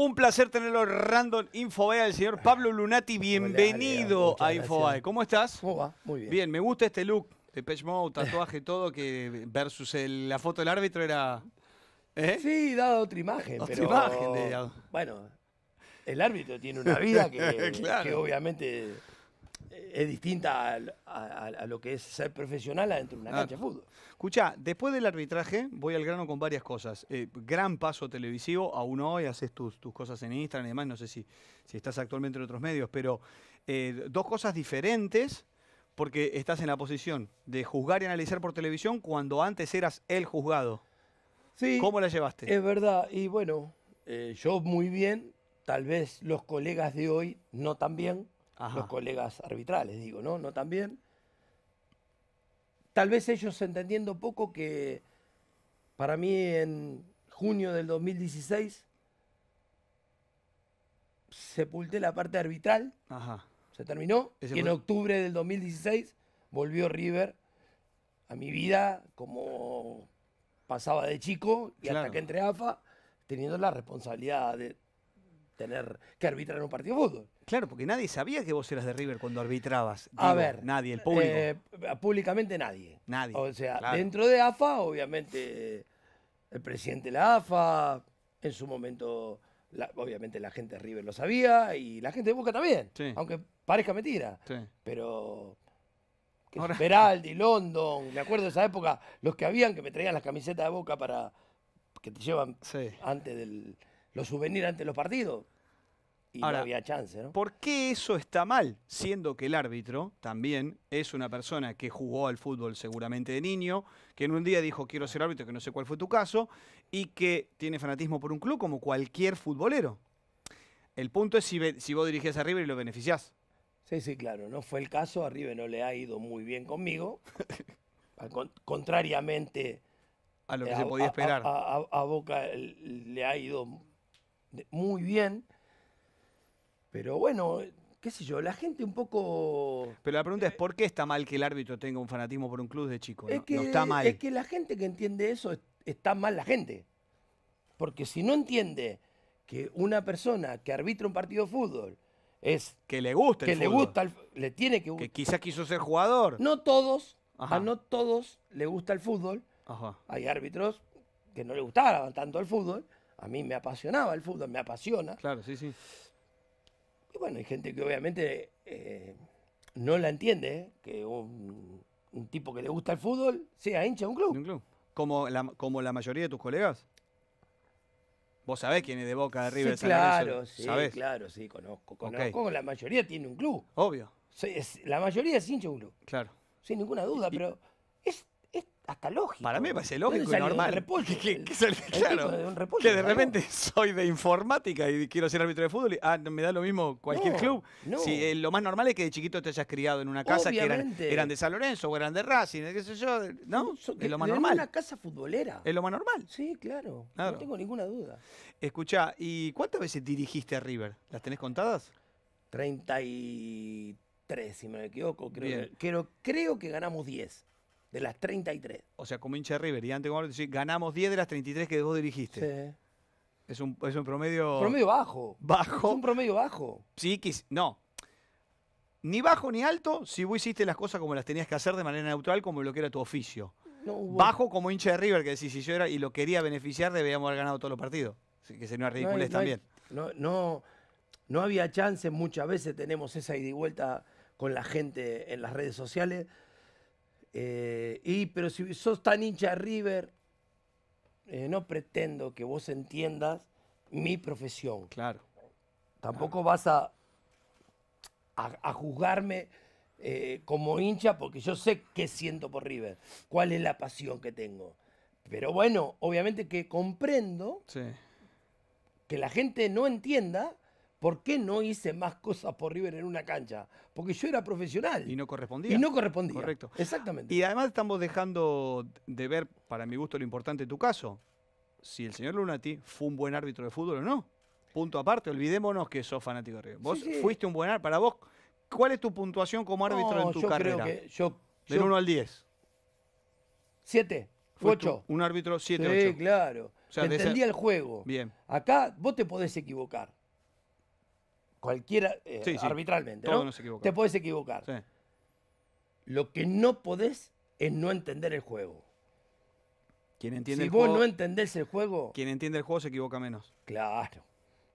Un placer tenerlo en Random Infobae, el señor Pablo Lunati. Bienvenido a Infobae. ¿Cómo estás? Muy bien. Bien, me gusta este look. de Mode, tatuaje, todo, que versus la foto del árbitro era... ¿eh? Sí, dado otra imagen. Otra imagen Bueno, el árbitro tiene una vida que obviamente es distinta a, lo que es ser profesional dentro de una cancha de fútbol. Escucha, después del arbitraje voy al grano con varias cosas. Eh, gran paso televisivo, aún hoy haces tus, cosas en Instagram y demás, no sé si, si estás actualmente en otros medios, pero eh, dos cosas diferentes porque estás en la posición de juzgar y analizar por televisión cuando antes eras el juzgado. Sí, ¿Cómo la llevaste? Es verdad, y bueno, eh, yo muy bien, tal vez los colegas de hoy no tan bien los colegas arbitrales, digo, ¿no? No también. Tal vez ellos entendiendo poco que para mí en junio del 2016 sepulté la parte arbitral. Se terminó. Y en octubre del 2016 volvió River a mi vida como pasaba de chico y hasta que entré AFA, teniendo la responsabilidad de tener que arbitrar en un partido de fútbol. Claro, porque nadie sabía que vos eras de River cuando arbitrabas. a ver. Nadie, el público. Eh, públicamente nadie. Nadie. O sea, dentro de AFA, obviamente, eh, el presidente de la AFA, en su momento, obviamente la gente de River lo sabía y la gente de Boca también. Aunque parezca mentira. Pero Peraldi, London, me acuerdo de esa época, los que habían que me traían las camisetas de boca para que te llevan antes del, los souvenirs antes los partidos. Y no había chance, ¿no? ¿Por qué eso está mal? Siendo que el árbitro también es una persona que jugó al fútbol seguramente de niño, que en un día dijo quiero ser árbitro, que no sé cuál fue tu caso, y que tiene fanatismo por un club como cualquier futbolero. El punto es si, vos dirigías a River y lo beneficiás. Sí, sí, claro, no fue el caso, a River no le ha ido muy bien conmigo, contrariamente a lo que eh, se podía esperar. a Boca le ha ido muy bien. Pero bueno, qué sé yo, la gente un poco... Pero la pregunta es, eh, ¿por qué está mal que el árbitro tenga un fanatismo por un club de chico? Es que, está mal. Es que la gente que entiende eso está mal la gente. Porque si no entiende que una persona que arbitra un partido de fútbol es... Que le gusta el Que le gusta, le tiene que Que quizás quiso ser jugador. No todos, a no todos le gusta el fútbol. Hay árbitros que no le gustaban tanto el fútbol. A mí me apasionaba el fútbol, me apasiona. Claro, sí, sí. Y bueno, hay gente que obviamente eh, no la entiende, ¿eh? que un, tipo que le gusta el fútbol sea hincha de un club. un club? ¿Como la, ¿Como la mayoría de tus colegas? Vos sabés quién es de Boca, de River, Claro, sí, claro, sí, conozco. Conozco, la mayoría tiene un club. Obvio. la mayoría es hincha de un club. Claro. Sin ninguna duda, pero es hasta lógico. Para mí me parece lógico y normal. que, de que, de repente soy de informática y quiero ser árbitro de fútbol. Y, ah, me da lo mismo cualquier club. Eh, lo más normal es que de chiquito te hayas criado en una casa que eran, de San Lorenzo o eran de Racing, qué sé yo. No, es lo más normal. una casa futbolera. Es lo más normal. Sí, claro, No tengo ninguna duda. Escucha, ¿y cuántas veces dirigiste a River? ¿Las tenés contadas? 33, si me equivoco. Creo, creo, creo que ganamos 10 de las 33. O sea, como hincha de River y antes ganamos 10 de las 33 que vos dirigiste. Sí. Es un, es un promedio... Promedio bajo. Bajo. Es un promedio bajo. Sí, no. Ni bajo ni alto si vos hiciste las cosas como las tenías que hacer de manera neutral, como lo que era tu oficio. Bajo como hincha de River, que decís, si yo era y lo quería beneficiar, debíamos haber ganado todos los partidos. que sería una ridiculez también. no, no había chance, muchas veces tenemos esa ida y vuelta con la gente en las redes sociales eh, y pero si sos tan hincha de River, eh, no pretendo que vos entiendas mi profesión. Claro. Tampoco vas a, a, juzgarme eh, como hincha porque yo sé qué siento por River, cuál es la pasión que tengo. Pero bueno, obviamente que comprendo que la gente no entienda ¿Por qué no hice más cosas por River en una cancha? Porque yo era profesional. Y no correspondía. Y no correspondía. Correcto. Exactamente. Y además estamos dejando de ver, para mi gusto, lo importante de tu caso. Si el señor Lunati fue un buen árbitro de fútbol o no. Punto aparte, olvidémonos que sos fanático de River. Vos fuiste un buen árbitro. Para vos, ¿cuál es tu puntuación como árbitro en tu carrera? Creo que Del 1 al 10. 7, 8. Un árbitro 7, 8. Sí, claro. O entendía el juego. Bien. Acá vos te podés equivocar cualquiera, eh, arbitralmente, ¿no? Te puedes equivocar. Lo que no podés es no entender el juego. Quien entiende si el vos no entendés el juego. Quien entiende el juego se equivoca menos. Claro,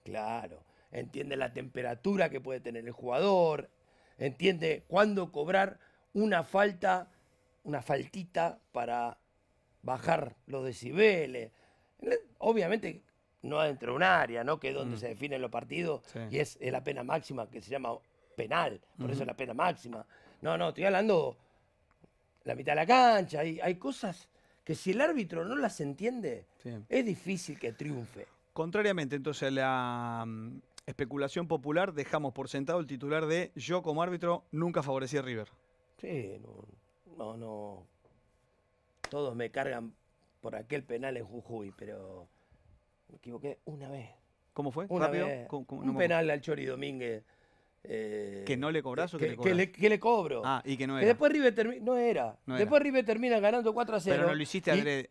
claro. Entiende la temperatura que puede tener el jugador. Entiende cuándo cobrar una falta, una faltita para bajar los decibeles. Obviamente no adentro de un área, ¿no? que es donde mm. se definen los partidos y es, la pena máxima que se llama penal, por eso es la pena máxima. No, no, estoy hablando la mitad de la cancha, hay, hay cosas que si el árbitro no las entiende, es difícil que triunfe. Contrariamente entonces a la mm, especulación popular, dejamos por sentado el titular de yo como árbitro nunca favorecí a River. Sí, no, no, no. Todos me cargan por aquel penal en Jujuy, pero me equivoqué una vez. ¿Cómo fue? un penal al Chori Domínguez. Eh, ¿Que no le cobras o que, le cobras? Que le, cobro. Ah, y que no era. Que después River termina. No era. después termina ganando 4 a 0. Pero no lo hiciste y... adrede.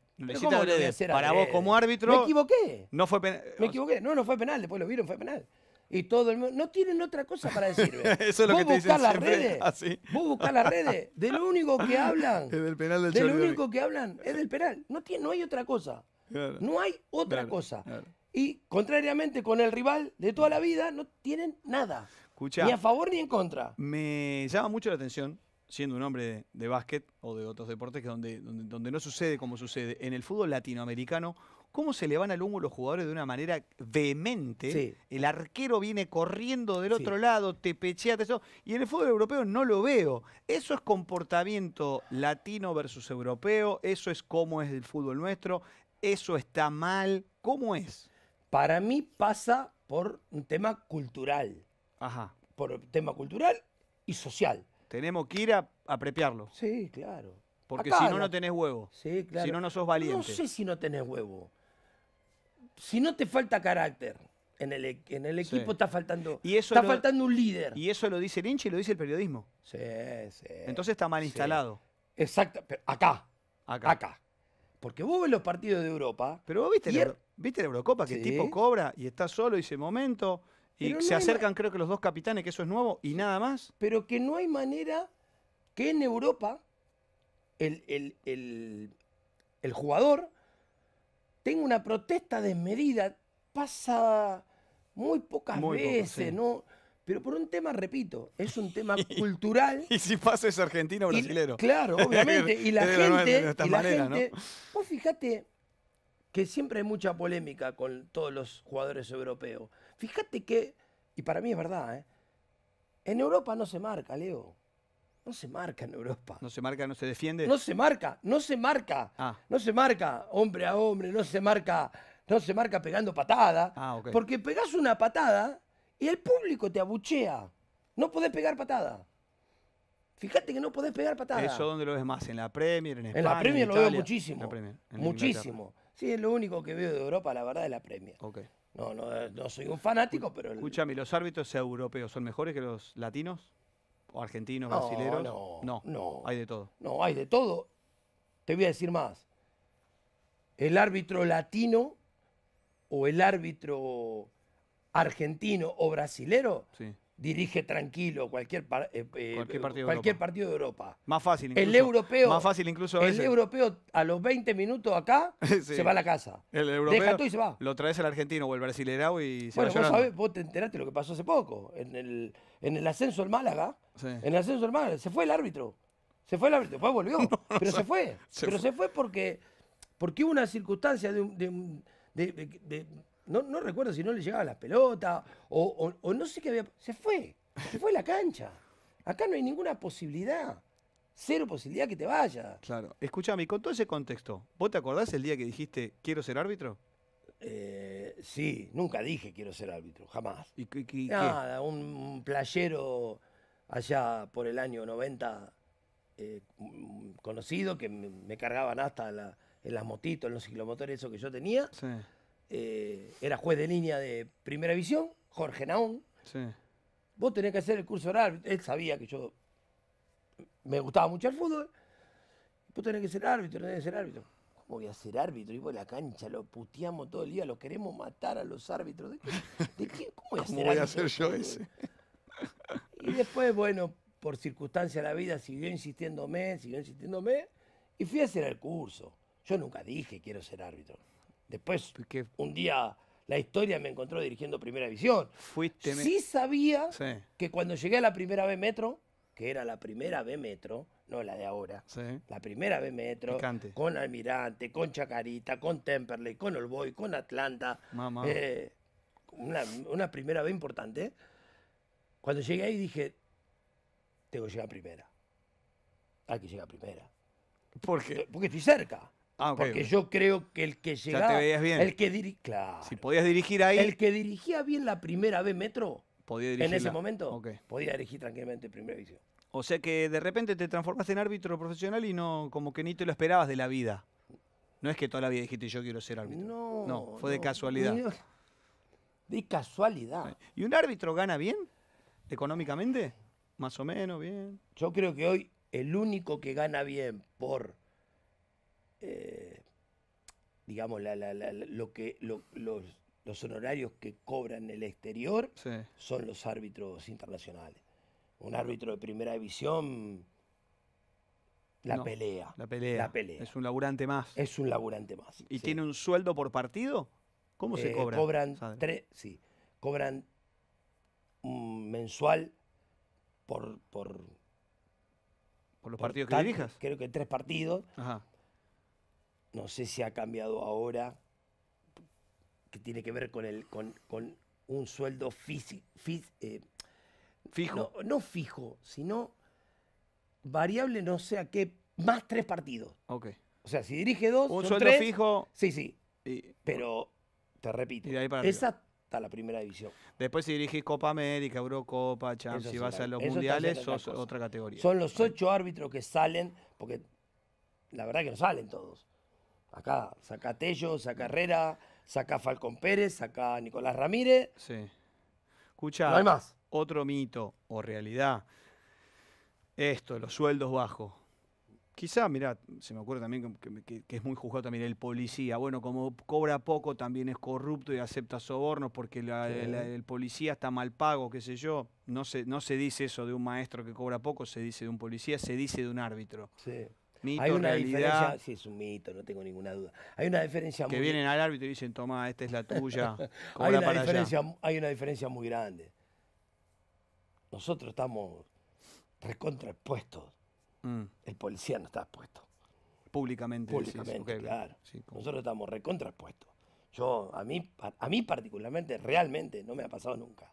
Para vos como árbitro. Me equivoqué. No fue Me equivoqué. No, no fue penal. Después lo vieron, fue penal. Y todo el mundo. No tienen otra cosa para decirme. Eso es lo que te dicen las redes. Ah, vos buscas las redes. De lo único que hablan. es del penal del De Del lo único que hablan es del penal. No, tiene, no hay otra cosa. No hay otra cosa. Y contrariamente con el rival de toda la vida, no tienen nada. ni a favor ni en contra. Me llama mucho la atención, siendo un hombre de, básquet o de otros deportes que donde, donde, no sucede como sucede en el fútbol latinoamericano, cómo se le van al humo los jugadores de una manera vehemente. El arquero viene corriendo del otro lado, te pechea, eso. Y en el fútbol europeo no lo veo. Eso es comportamiento latino versus europeo, eso es cómo es el fútbol nuestro, ¿Eso está mal? ¿Cómo es? Para mí pasa por un tema cultural. Ajá. Por un tema cultural y social. Tenemos que ir a aprepiarlo. Sí, claro. Porque si no, no tenés huevo. Sí, claro. Si no, no sos valiente. No sé si no tenés huevo. Si no te falta carácter. En el, e-, en el equipo está faltando y eso está faltando un líder. Y eso lo dice el y lo dice el periodismo. Sí, sí. Entonces está mal instalado. Exacto. acá, acá. Acá. Porque vos ves los partidos de Europa. Pero vos viste, la, Eurocopa que el tipo cobra y está solo y momento. Y se acercan, creo que los dos capitanes, que eso es nuevo, y nada más. Pero que no hay manera que en Europa el, jugador tenga una protesta desmedida. Pasa muy pocas veces, ¿no? Pero por un tema, repito, es un tema cultural. Y si pasa es argentino o brasilero. claro, obviamente. Y la gente. y Vos que siempre hay mucha polémica con todos los jugadores europeos. Fíjate que, y para mí es verdad, ¿eh? en Europa no se marca, Leo. No se marca en Europa. ¿No se marca, no se defiende? No se marca, no se marca. Ah. No se marca hombre a hombre, no se marca, no se marca pegando patada. Ah, Porque pegás una patada y el público te abuchea. No podés pegar patada. Fíjate que no podés pegar patada. ¿Eso dónde lo ves más? ¿En la Premier? ¿En España? En la Premier lo veo muchísimo. muchísimo. sí, es lo único que veo de Europa, la verdad, es la Premier. No, no, no soy un fanático, pero... Escuchame, Escúchame, ¿los árbitros europeos son mejores que los latinos? ¿O argentinos, brasileños? No, no, no. Hay de todo. No, hay de todo. Te voy a decir más. El árbitro latino o el árbitro argentino o brasilero, dirige tranquilo cualquier, eh, eh, partido, de Europa. Más fácil incluso. El europeo, más fácil incluso a El europeo a los 20 minutos acá se va a la casa. El europeo y se va. Lo traes el argentino o el brasilero y se va Bueno, vos, vos te enteraste lo que pasó hace poco. En el, en el ascenso al Málaga, en el ascenso al Málaga, se fue el árbitro. Se fue el árbitro, después volvió, pero se fue. pero se fue porque, porque hubo una circunstancia de no, recuerdo si no le llegaba la pelota o, no sé qué había. Se fue, se fue a la cancha. Acá no hay ninguna posibilidad. Cero posibilidad que te vaya. Claro. Escúchame, con todo ese contexto, ¿vos te acordás el día que dijiste quiero ser árbitro? Eh, sí, nunca dije quiero ser árbitro, jamás. ¿Y, Nada, un playero allá por el año 90 eh, conocido que me, cargaban hasta en las motitos, en los ciclomotores, eso que yo tenía. Sí eh, era juez de línea de Primera Visión, Jorge Naón. Sí. Vos tenés que hacer el curso de árbitro, Él sabía que yo me gustaba mucho el fútbol. Vos tenés que ser árbitro, tenés que ser árbitro. ¿Cómo voy a ser árbitro? Y vos la cancha, lo puteamos todo el día, lo queremos matar a los árbitros. ¿Cómo voy a ¿Cómo ser voy a ser yo ese? Y después, bueno, por circunstancia de la vida, siguió insistiéndome, siguió insistiéndome, y fui a hacer el curso. Yo nunca dije quiero ser árbitro. Después, un día la historia me encontró dirigiendo Primera Visión. Fuiste sí sabía que cuando llegué a la primera B Metro, que era la primera B Metro, no la de ahora, la primera B Metro, con Almirante, con Chacarita, con Temperley, con Olboy, con Atlanta, eh, una, una, primera B importante. Cuando llegué ahí dije, tengo que llegar a primera. Hay que llegar a primera. ¿Por Porque estoy cerca. Ah, Porque yo creo que el que llegaba. bien. El que Si podías dirigir ahí. El que dirigía bien la primera vez Metro. Podía En ese momento. Podía dirigir tranquilamente Primera División. O sea que de repente te transformaste en árbitro profesional y no, como que ni te lo esperabas de la vida. No es que toda la vida dijiste yo quiero ser árbitro. No. fue de casualidad. De casualidad. ¿Y un árbitro gana bien? ¿Económicamente? Más o menos, bien. Yo creo que hoy el único que gana bien por digamos, lo que, los, honorarios que cobran el exterior son los árbitros internacionales. Un árbitro de primera división, la pelea. La pelea. Es un laburante más. Es un laburante más. ¿Y tiene un sueldo por partido? ¿Cómo se eh, cobra? Cobran tres, sí. Cobran mensual por, por, por los partidos que dirijas. Creo que tres partidos. Ajá no sé si ha cambiado ahora, que tiene que ver con, con, un sueldo físico eh, fijo. No, fijo, sino variable, no sé a qué, más tres partidos. Ok. O sea, si dirige dos, un sueldo tres, fijo. Sí, sí. pero te repito, esa está la primera división. Después, si dirigís Copa América, Eurocopa, Champions, si vas a los mundiales, sos otra categoría. Son los ocho árbitros que salen, porque la verdad que no salen todos. Acá, saca Tello, saca mm. Herrera, saca Falcón Pérez, saca Nicolás Ramírez. Sí. Escucha, no más. otro mito o realidad. Esto, los sueldos bajos. Quizá, mirá, se me ocurre también que, es muy juzgado también el policía. Bueno, como cobra poco, también es corrupto y acepta sobornos porque el policía está mal pago, qué sé yo. No se, no se dice eso de un maestro que cobra poco, se dice de un policía, se dice de un árbitro. Sí. Mito, hay una realidad, diferencia, sí, es un mito, no tengo ninguna duda. Hay una diferencia que vienen al árbitro y dicen, toma, esta es la tuya. hay, una diferencia, hay una diferencia muy grande. Nosotros estamos recontra expuestos. Mm. El policía no está expuesto. Públicamente. Públicamente, claro. Nosotros estamos recontraexpuestos. Yo, a mí, a mí particularmente, realmente no me ha pasado nunca.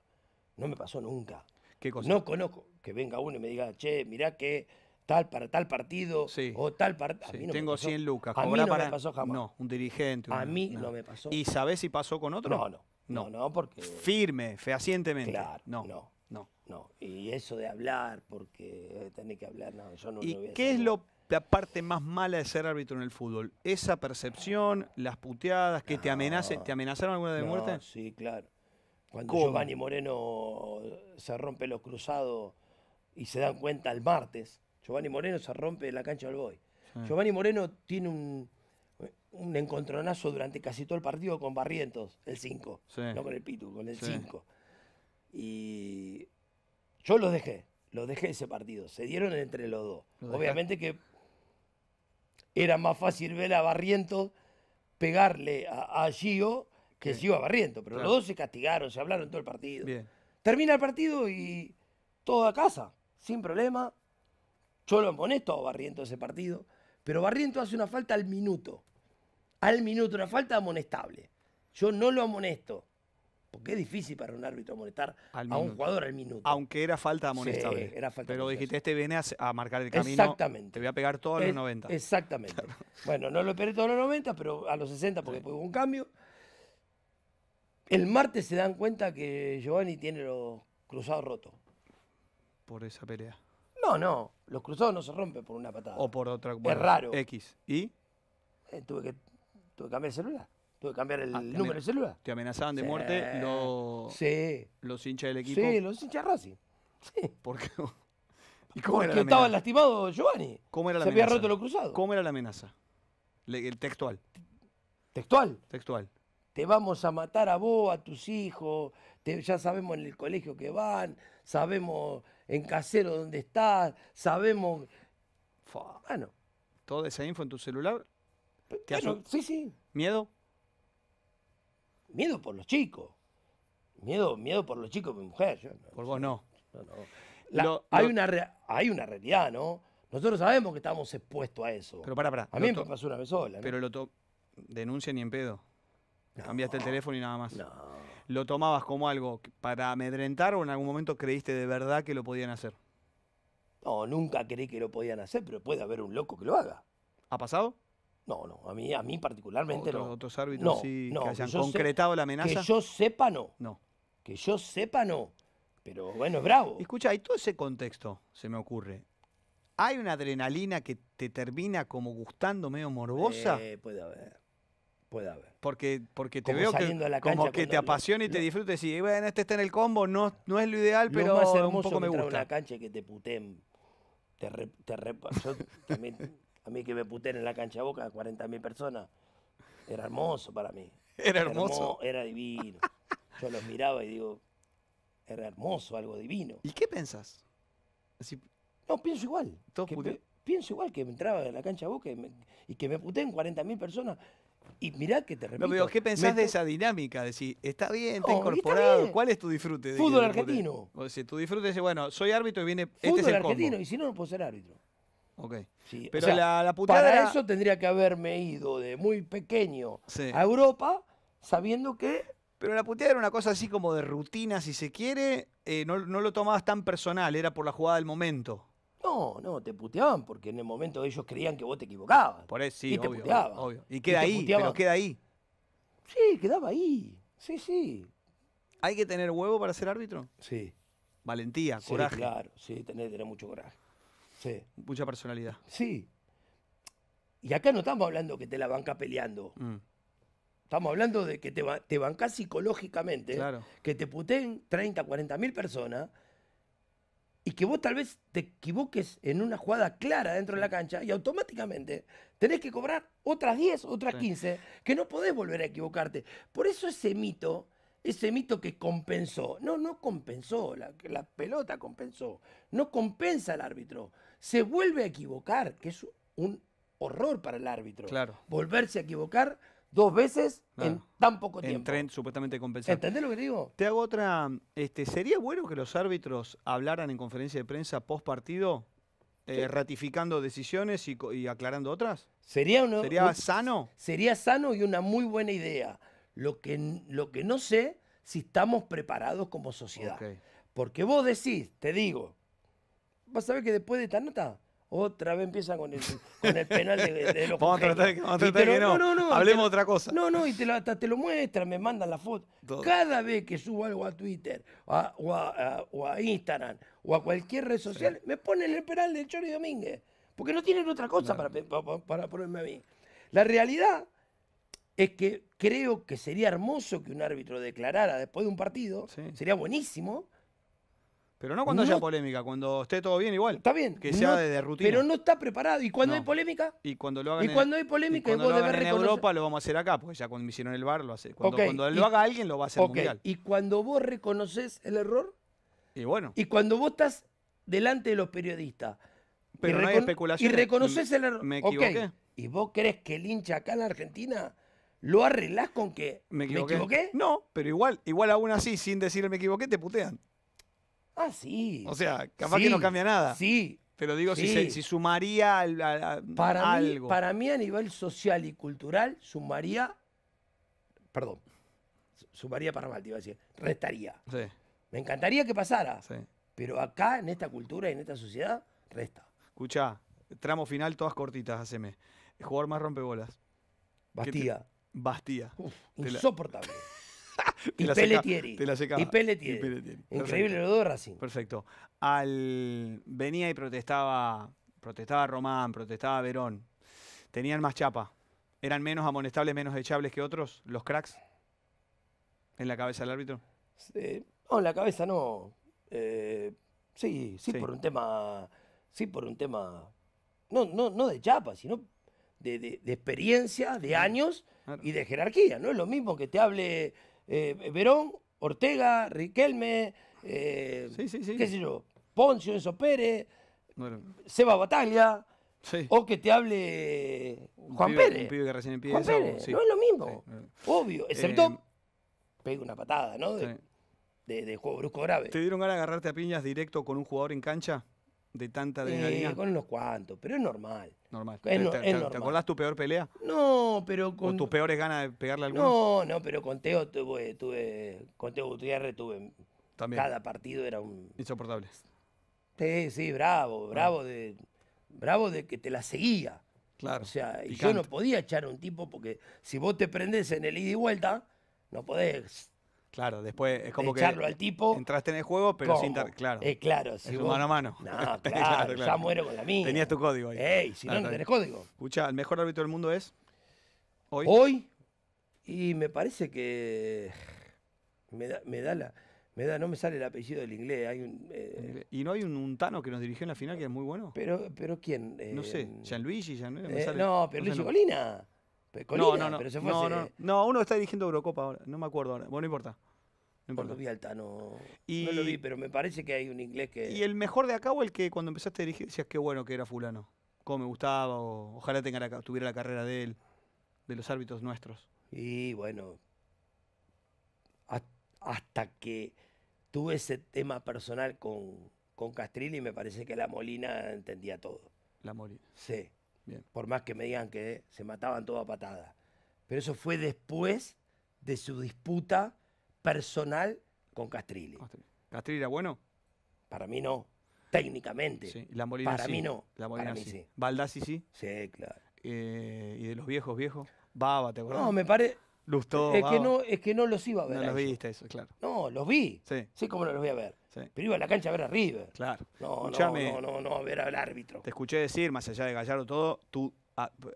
No me pasó nunca. ¿Qué cosa? No conozco que venga uno y me diga, che, mirá que tal para tal partido o tal partido. tengo 100 lucas. A mí no me pasó jamás. No, un dirigente. A mí no. me pasó. ¿Y sabés si pasó con otro? No, no. No, porque... Firme, fehacientemente. Claro, no. No, no. Y eso de hablar, porque eh, tenés que hablar, no, yo no ¿Y lo qué es lo, la parte más mala de ser árbitro en el fútbol? ¿Esa percepción, las puteadas, que te amenacen? ¿Te amenazaron alguna de muerte? Sí, claro. Cuando Giovanni Moreno se rompe los cruzados y se dan cuenta el martes, Giovanni Moreno se rompe la cancha del Boy. Giovanni Moreno tiene un, encontronazo durante casi todo el partido con Barrientos, el 5. No con el Pitu, con el 5. Y yo los dejé, los dejé ese partido. Se dieron entre los dos. Obviamente que era más fácil ver a Barrientos pegarle a, Gio que Gio a Barrientos. Pero los dos se castigaron, se hablaron todo el partido. Termina el partido y todo a casa, sin problema. Yo lo amonesto a Barriento ese partido, pero Barriento hace una falta al minuto. Al minuto, una falta amonestable. Yo no lo amonesto. Porque es difícil para un árbitro amonestar a un jugador al minuto. Aunque era falta amonestable. Pero dijiste, este viene a, marcar el camino. Exactamente. Te voy a pegar todos los 90. Exactamente. Bueno, no lo esperé todos los 90, pero a los 60 porque hubo un cambio. El martes se dan cuenta que Giovanni tiene los cruzados rotos. Por esa pelea. No, no. Los cruzados no se rompen por una patada. O por otra. es raro. X. ¿Y? Eh, tuve, que, tuve que cambiar el celular. Tuve que cambiar el ah, número de celular. Te amenazaban de muerte los, sí. los hinchas del equipo. Sí, los hinchas Racing. Sí. ¿Por qué? ¿Y cómo Porque era la estaba Giovanni. ¿Cómo era la amenaza? Se había roto los cruzados. ¿Cómo era la amenaza? el textual. ¿Textual? Textual. Te vamos a matar a vos, a tus hijos, ya sabemos en el colegio que van, sabemos en casero dónde estás, sabemos... Bueno. Toda esa info en tu celular. ¿Te bueno, sí, sí. ¿Miedo? Miedo por los chicos. Miedo, miedo por los chicos, mi mujer. por vos no. hay, Una hay una realidad, ¿no? Nosotros sabemos que estamos expuestos a eso. Pero para pará. A mí me pasó una vez sola. Pero lo denuncia ni en pedo. Cambiaste el teléfono y nada más. No lo tomabas como algo para amedrentar o en algún momento creíste de verdad que lo podían hacer? No, nunca creí que lo podían hacer, pero puede haber un loco que lo haga. ¿Ha pasado? No, no, a mí, a mí particularmente no. ¿Otros árbitros sí que hayan concretado la amenaza? Que yo sepa no. No. Que yo sepa no. Pero bueno, es bravo. Escucha, y todo ese contexto se me ocurre. ¿Hay una adrenalina que te termina como gustando medio morbosa? Eh, puede haber. Puede haber. Porque, porque te veo que, como que te apasiona y te disfrutes. Y bueno, este está en el combo, no, no es lo ideal, pero un poco me gusta. una cancha que te puten Te, te a mí que me puten en la cancha de boca, 40.000 personas. Era hermoso para mí. Era hermoso. Era, era divino. yo los miraba y digo, era hermoso, algo divino. ¿Y qué pensas? No, pienso igual. pienso igual que entraba en la cancha boca y, y que me puteen 40.000 personas. Y mirá que te repito. ¿qué pensás de esa dinámica? Decir, está bien, está incorporado. ¿Cuál es tu disfrute? Fútbol argentino. O sea, tu disfrute es, bueno, soy árbitro y viene. Este Fútbol este argentino, y si no, no puedo ser árbitro. Ok. pero la, Para eso tendría que haberme ido de muy pequeño a Europa sabiendo que. Pero la puteada era una cosa así como de rutina, si se quiere. Eh, no lo tomabas tan personal, era por la jugada del momento. No, no, te puteaban porque en el momento ellos creían que vos te equivocabas. Por eso sí, y te puteaban. Y queda ahí, pero queda ahí. Sí, quedaba ahí. Sí, sí. ¿Hay que tener huevo para ser árbitro? Sí. Valentía, sí, coraje. Claro, sí, tener, tener mucho coraje. Sí. Mucha personalidad. Sí. Y acá no estamos hablando que te la banca peleando. Mm. Estamos hablando de que te, te bancás psicológicamente. Claro. Que te puteen 30, 40 mil personas y que vos tal vez te equivoques en una jugada clara dentro de la cancha y automáticamente tenés que cobrar otras 10, otras 15, que no podés volver a equivocarte. Por eso ese mito, ese mito que compensó, no, no compensó, la, la pelota compensó, no compensa al árbitro, se vuelve a equivocar, que es un horror para el árbitro. Claro. Volverse a equivocar dos veces en tan poco tiempo. En tren supuestamente compensado. ¿Entendés lo que digo? Te hago otra. Este, ¿Sería bueno que los árbitros hablaran en conferencia de prensa post partido? Eh, ratificando decisiones y, aclarando otras? ¿Sería, ¿Sería sano? Sería sano y una muy buena idea. Lo que, lo que no sé si estamos preparados como sociedad. Porque vos decís, te digo, vas a ver que después de esta nota otra vez empiezan con el, con el penal de, los Vamos a tratar, vamos a tratar que no. no, no Hablemos otra cosa. No, no, y te lo, hasta te lo muestran, me mandan la foto. Cada vez que subo algo a Twitter o a, Instagram o a cualquier red social, me ponen el penal de Chori Domínguez. Porque no tienen otra cosa para, ponerme a mí. La realidad es que creo que sería hermoso que un árbitro declarara después de un partido, sería buenísimo, pero no cuando haya polémica, cuando esté todo bien igual. Está bien. Que sea de, rutina. Pero no está preparado. ¿Y cuando hay polémica? Y cuando lo hagan. Y cuando hay polémica, lo en Europa lo vamos a hacer acá, porque ya cuando hicieron el bar lo hace. Cuando, lo haga alguien lo va a hacer mundial. Y cuando vos reconoces el error. Y bueno. Y cuando vos estás delante de los periodistas. Pero no hay especulación. Y reconoces el error. Me equivoqué. ¿Y vos crees que el hincha acá en la Argentina lo arreglás con que me equivoqué? No, pero igual, igual aún así, sin decir me equivoqué, te putean. Ah, sí. O sea, capaz que no cambia nada. Sí. Pero digo, si, sumaría para algo. Mí, para mí, a nivel social y cultural, sumaría. Perdón. Sumaría para mal, iba a decir. Restaría. Sí. Me encantaría que pasara. Sí. Pero acá, en esta cultura y en esta sociedad, resta. Escucha, tramo final, todas cortitas, haceme. Jugar jugador más rompebolas. Bastía. Bastía. insoportable. y, Pelletieri. Y Pelletieri. Increíble Perfecto. Racing. Perfecto. Al venía y protestaba, protestaba Román, protestaba Verón. Tenían más chapa. ¿Eran menos amonestables, menos echables que otros, los cracks? ¿En la cabeza del árbitro? No, en la cabeza no. Eh, sí, sí, por un tema. Sí, por un tema. No, no, de chapa, sino de, experiencia, de años y de jerarquía. No es lo mismo que te hable eh, Verón, Ortega, Riquelme, eh, qué sé yo, Poncio, Enzo Pérez, Seba Bataglia, o que te hable Juan Pérez. Juan no es lo mismo, eh. obvio, excepto pega una patada, ¿no? De, de, de, juego brusco grave. ¿Te dieron ganas de agarrarte a piñas directo con un jugador en cancha? de tanta eh, adrenalina? con unos cuantos, pero es normal. Normal. ¿Te, tu peor pelea? No, pero con. ¿O tus peores ganas de pegarle a alguno? No, no, pero con Teo tuve. con Teo Gutiérrez tuve. También. Cada partido era un. Insoportable. Sí, sí, bravo, bravo de. Bravo de que te la seguía. Claro. O sea, y yo no podía echar a un tipo porque si vos te prendés en el ida y vuelta, no podés Claro, después es como que. Entraste en el juego, pero sin dar. Claro. Eh, claro, mano a mano. No, claro, claro, ya muero con la mía. Tenías tu código ahí. Ey, si no, no tenés código. Escucha, ¿el mejor árbitro del mundo es? Hoy. Hoy. Y me parece que. Me da, me da la. Me no me sale el apellido del inglés. Hay un, eh, ¿Y no hay un, Tano que nos dirigió en la final que es muy bueno? Pero, pero ¿quién? no sé, eh, Gianluigi, y eh, Sale, no, pero no Luigi Colina no, no, no. no, uno está dirigiendo Eurocopa ahora, no me acuerdo ahora. Bueno, no importa. No importa. lo vi No lo vi, pero me parece que hay un inglés que. ¿Y el mejor de acá o el que cuando empezaste a dirigir decías qué bueno que era fulano? Como me gustaba, ojalá tenga tuviera la carrera de él, de los árbitros nuestros. Y bueno. Hasta que tuve ese tema personal con, con Castrilli, me parece que la Molina entendía todo. La Molina. Sí. Por más que me digan que se mataban toda a patada. Pero eso fue después de su disputa personal con Castrilli. Castrilli. era bueno? Para mí no. Técnicamente. La Molina Para mí no. La Molina Para mí sí. ¿Baldassi sí? Sí, claro. Eh, ¿Y de los viejos viejos? Baba, ¿te acuerdas? No, me parece... Lustó, es, que no, es que no los iba a ver. No los viste, eso, claro. No, los vi. Sí. cómo como no los voy a ver. Pero iba a la cancha a ver a River. Claro. No, no, no, no, a ver al árbitro. Te escuché decir, más allá de Gallardo todo, tú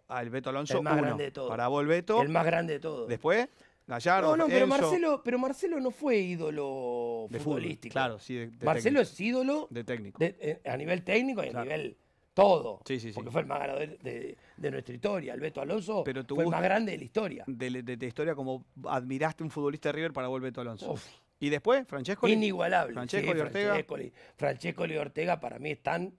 al Beto Alonso. más grande de Para vos, El más grande de todo. Después, Gallardo. No, no, pero Marcelo, pero Marcelo no fue ídolo de futbolístico. claro, sí. Marcelo es ídolo. De técnico. Eh, a nivel técnico y a nivel todo. Sí, sí, sí. Porque fue el más ganador de, nuestra historia. Beto Alonso fue el más grande de la historia. De, tu historia, como admiraste un futbolista de River para volver Beto Alonso. Y después, Francesco. Inigualable. Francesco y Ortega. Francesco y Ortega para mí están.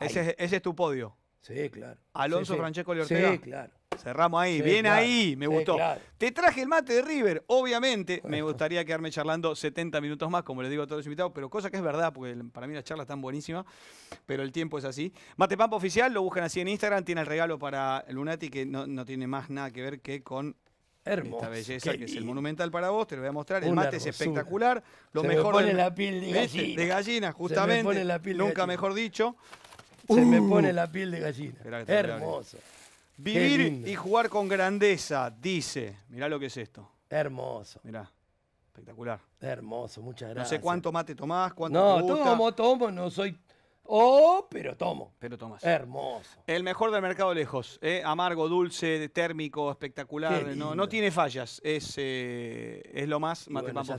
Ese, ese, es tu podio. Sí, claro. Alonso, Francesco y Ortega. Sí, claro. Cerramos ahí, bien ahí, me gustó. Te traje el mate de River, obviamente. Me gustaría quedarme charlando 70 minutos más, como les digo a todos los invitados, pero cosa que es verdad, porque para mí las charlas están buenísima pero el tiempo es así. Mate Pampa Oficial, lo buscan así en Instagram, tiene el regalo para Lunati, que no, no tiene más nada que ver que con esta belleza que, es el monumental para vos, te lo voy a mostrar. El mate es espectacular. Lo mejor me pone la piel de gallina. justamente. Se pone la piel de Nunca mejor dicho. Se me pone la piel de gallina. Hermoso. Vivir y jugar con grandeza, dice. Mirá lo que es esto. Hermoso. Mirá. Espectacular. Hermoso, muchas gracias. No sé cuánto mate tomás, cuánto No, te gusta. tomo, tomo, no soy Oh, pero tomo. Pero tomas. Hermoso. El mejor del mercado lejos. ¿eh? Amargo, dulce, térmico, espectacular. No, tiene fallas. Es, eh, es lo más matemático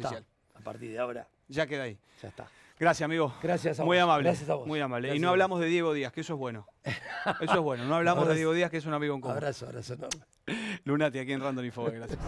A partir de ahora, Ya queda ahí. ya está. Gracias, amigo. Gracias a vos. Muy amable. Gracias a vos. Muy amable. y no hablamos de Diego Díaz, que eso es bueno. Eso es bueno. No hablamos de Diego Díaz, que es un amigo en común. Abrazo, abrazo enorme. Lunati, aquí en Random Info. Gracias.